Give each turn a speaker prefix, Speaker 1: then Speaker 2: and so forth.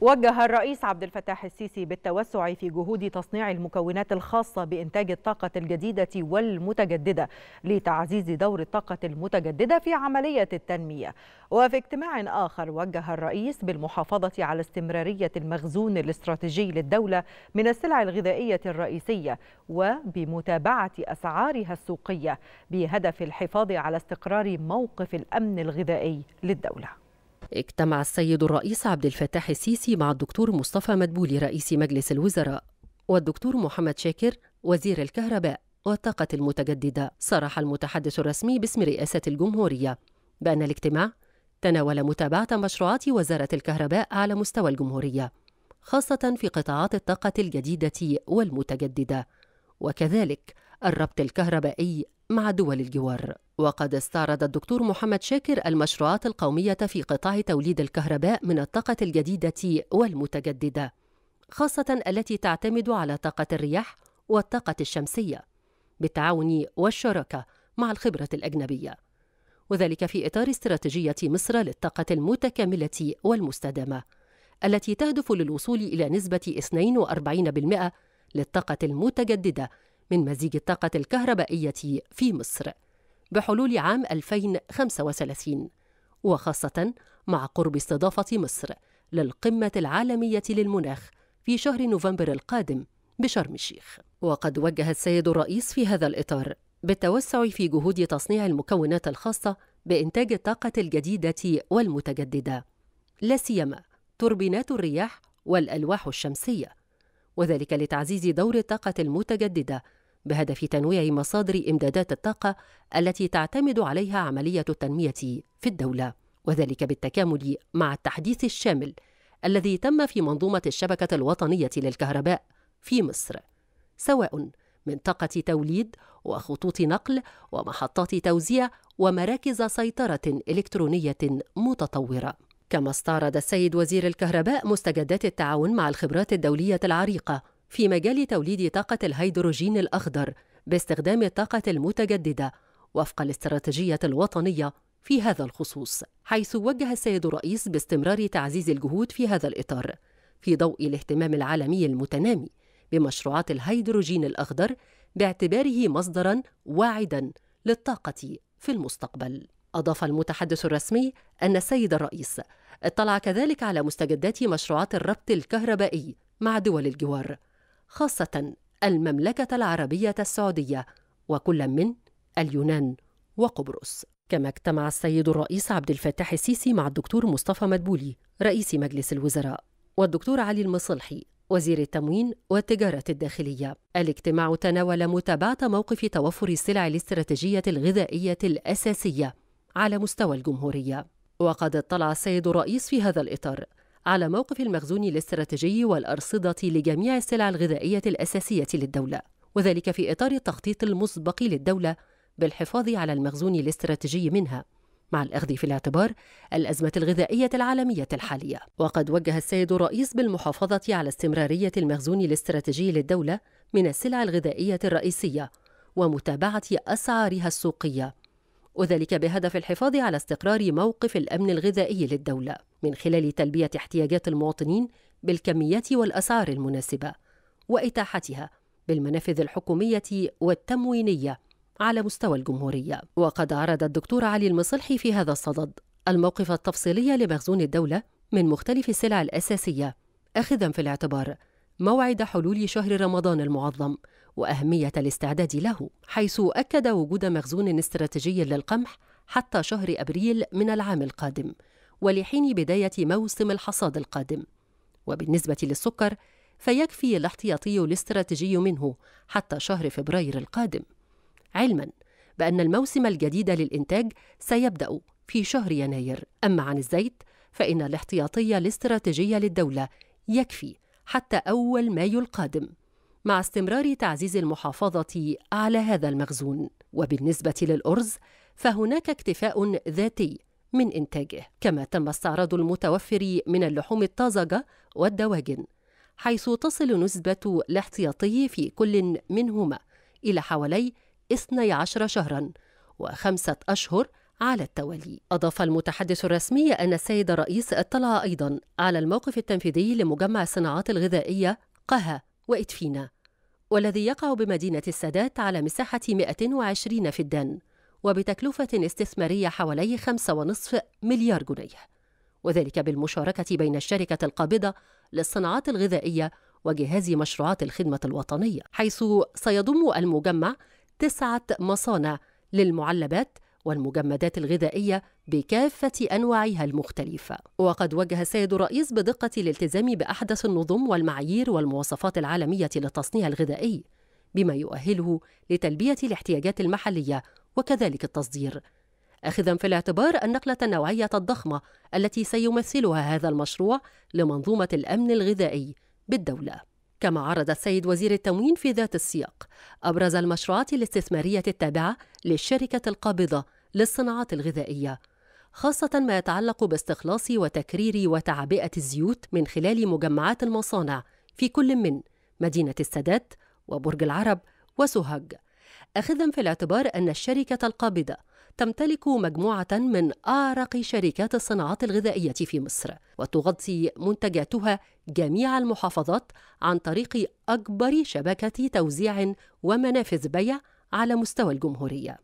Speaker 1: وجه الرئيس عبد الفتاح السيسي بالتوسع في جهود تصنيع المكونات الخاصة بإنتاج الطاقة الجديدة والمتجددة لتعزيز دور الطاقة المتجددة في عملية التنمية وفي اجتماع آخر وجه الرئيس بالمحافظة على استمرارية المخزون الاستراتيجي للدولة من السلع الغذائية الرئيسية وبمتابعة أسعارها السوقية بهدف الحفاظ على استقرار موقف الأمن الغذائي للدولة اجتمع السيد الرئيس عبد الفتاح السيسي مع الدكتور مصطفى مدبولي رئيس مجلس الوزراء والدكتور محمد شاكر وزير الكهرباء والطاقة المتجددة صرح المتحدث الرسمي باسم رئاسة الجمهورية بأن الاجتماع تناول متابعة مشروعات وزارة الكهرباء على مستوى الجمهورية خاصة في قطاعات الطاقة الجديدة والمتجددة وكذلك الربط الكهربائي مع دول الجوار وقد استعرض الدكتور محمد شاكر المشروعات القومية في قطاع توليد الكهرباء من الطاقة الجديدة والمتجددة خاصة التي تعتمد على طاقة الرياح والطاقة الشمسية بالتعاون والشراكة مع الخبرة الأجنبية وذلك في إطار استراتيجية مصر للطاقة المتكاملة والمستدامة التي تهدف للوصول إلى نسبة 42% للطاقة المتجددة من مزيج الطاقة الكهربائية في مصر بحلول عام 2035 وخاصة مع قرب استضافة مصر للقمة العالمية للمناخ في شهر نوفمبر القادم بشرم الشيخ وقد وجه السيد الرئيس في هذا الإطار بالتوسع في جهود تصنيع المكونات الخاصة بإنتاج الطاقة الجديدة والمتجددة لا سيما توربينات الرياح والألواح الشمسية وذلك لتعزيز دور الطاقة المتجددة بهدف تنويع مصادر إمدادات الطاقة التي تعتمد عليها عملية التنمية في الدولة وذلك بالتكامل مع التحديث الشامل الذي تم في منظومة الشبكة الوطنية للكهرباء في مصر سواء من طاقة توليد وخطوط نقل ومحطات توزيع ومراكز سيطرة إلكترونية متطورة. كما استعرض السيد وزير الكهرباء مستجدات التعاون مع الخبرات الدولية العريقة في مجال توليد طاقة الهيدروجين الأخضر باستخدام الطاقة المتجددة وفق الاستراتيجية الوطنية في هذا الخصوص، حيث وجه السيد الرئيس باستمرار تعزيز الجهود في هذا الإطار في ضوء الاهتمام العالمي المتنامي بمشروعات الهيدروجين الأخضر باعتباره مصدرًا واعدًا للطاقة في المستقبل. أضاف المتحدث الرسمي أن السيد الرئيس اطلع كذلك على مستجدات مشروعات الربط الكهربائي مع دول الجوار خاصة المملكة العربية السعودية وكل من اليونان وقبرص كما اجتمع السيد الرئيس عبد الفتاح السيسي مع الدكتور مصطفى مدبولي رئيس مجلس الوزراء والدكتور علي المصلحي وزير التموين والتجارة الداخلية. الاجتماع تناول متابعة موقف توفر السلع الاستراتيجية الغذائية الأساسية على مستوى الجمهورية. وقد اطلع السيد الرئيس في هذا الإطار على موقف المخزون الاستراتيجي والأرصدة لجميع السلع الغذائية الأساسية للدولة وذلك في إطار التخطيط المسبق للدولة بالحفاظ على المخزون الاستراتيجي منها مع الأخذ في الاعتبار الأزمة الغذائية العالمية الحالية وقد وجه السيد الرئيس بالمحافظة على استمرارية المخزون الاستراتيجي للدولة من السلع الغذائية الرئيسية ومتابعة أسعارها السوقية وذلك بهدف الحفاظ على استقرار موقف الامن الغذائي للدوله من خلال تلبيه احتياجات المواطنين بالكميات والاسعار المناسبه واتاحتها بالمنافذ الحكوميه والتموينيه على مستوى الجمهوريه وقد عرض الدكتور علي المصلحي في هذا الصدد الموقف التفصيلي لمخزون الدوله من مختلف السلع الاساسيه اخذا في الاعتبار موعد حلول شهر رمضان المعظم واهميه الاستعداد له حيث اكد وجود مخزون استراتيجي للقمح حتى شهر ابريل من العام القادم ولحين بدايه موسم الحصاد القادم وبالنسبه للسكر فيكفي الاحتياطي الاستراتيجي منه حتى شهر فبراير القادم علما بان الموسم الجديد للانتاج سيبدا في شهر يناير اما عن الزيت فان الاحتياطي الاستراتيجي للدوله يكفي حتى أول مايو القادم مع استمرار تعزيز المحافظة على هذا المخزون وبالنسبة للأرز فهناك اكتفاء ذاتي من إنتاجه كما تم استعراض المتوفر من اللحوم الطازجة والدواجن حيث تصل نسبة الاحتياطي في كل منهما إلى حوالي 12 شهرًا وخمسة أشهر على التوالي أضاف المتحدث الرسمي أن السيد الرئيس اطلع أيضا على الموقف التنفيذي لمجمع الصناعات الغذائية قها وإدفينا والذي يقع بمدينة السادات على مساحة 120 فدان وبتكلفة استثمارية حوالي 5.5 مليار جنيه وذلك بالمشاركة بين الشركة القابضة للصناعات الغذائية وجهاز مشروعات الخدمة الوطنية حيث سيضم المجمع تسعة مصانع للمعلبات والمجمدات الغذائية بكافة أنواعها المختلفة وقد وجه السيد الرئيس بدقة الالتزام بأحدث النظم والمعايير والمواصفات العالمية للتصنيع الغذائي بما يؤهله لتلبية الاحتياجات المحلية وكذلك التصدير أخذا في الاعتبار النقلة النوعية الضخمة التي سيمثلها هذا المشروع لمنظومة الأمن الغذائي بالدولة كما عرض السيد وزير التموين في ذات السياق أبرز المشروعات الاستثمارية التابعة للشركة القابضة للصناعات الغذائية خاصة ما يتعلق باستخلاص وتكرير وتعبئة الزيوت من خلال مجمعات المصانع في كل من مدينة السادات وبرج العرب وسوهاج أخذا في الاعتبار أن الشركة القابضة تمتلك مجموعة من أعرق شركات الصناعات الغذائية في مصر وتغطي منتجاتها جميع المحافظات عن طريق أكبر شبكة توزيع ومنافذ بيع على مستوى الجمهورية